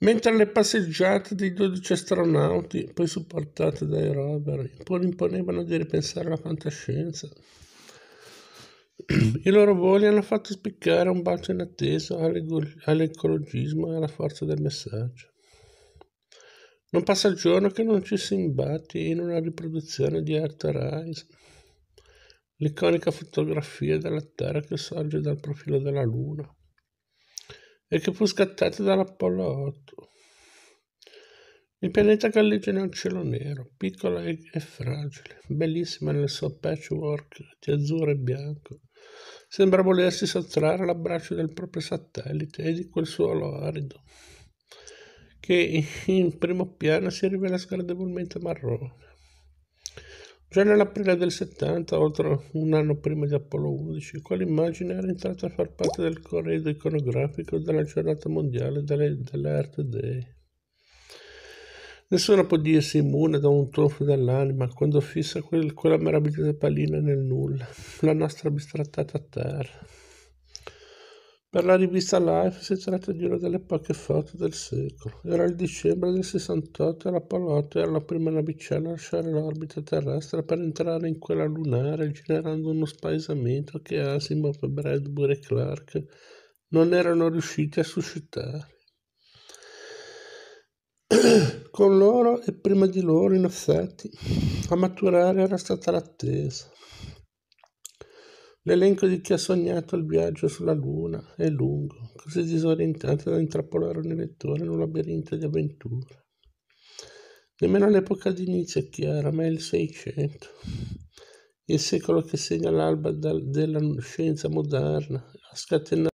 Mentre le passeggiate dei 12 astronauti, poi supportate dai rover, poi imponevano di ripensare alla fantascienza, i loro voli hanno fatto spiccare un bacio inatteso all'ecologismo e alla forza del messaggio. Non passa il giorno che non ci si imbatti in una riproduzione di Arthur Rise, l'iconica fotografia della Terra che sorge dal profilo della Luna e che fu scattata dall'Apollo 8. Il pianeta galleggia nel cielo nero, piccolo e, e fragile, bellissimo nel suo patchwork di azzurro e bianco. Sembra volersi sottrarre l'abbraccio del proprio satellite e di quel suolo arido, che in primo piano si rivela sgradevolmente marrone. Già nell'aprile del 70, oltre un anno prima di Apollo 11, quell'immagine era entrata a far parte del corredo iconografico della giornata mondiale delle, dell'Earth Day. Nessuno può dirsi immune da un tronfo dell'anima quando fissa quel, quella meravigliosa pallina nel nulla, la nostra bistrattata a terra. Per la rivista Life si tratta di una delle poche foto del secolo. Era il dicembre del 68 e la 8 era la prima navicella a lasciare l'orbita terrestre per entrare in quella lunare generando uno spaesamento che Asimov, Bradbury e Clark non erano riusciti a suscitare. Con loro e prima di loro, in effetti, a maturare era stata l'attesa. L'elenco di chi ha sognato il viaggio sulla Luna è lungo, così disorientato da intrappolare ogni lettore in un labirinto di avventure. Nemmeno l'epoca d'inizio è chiara, ma è il Seicento, il secolo che segna l'alba della scienza moderna, ha scatenato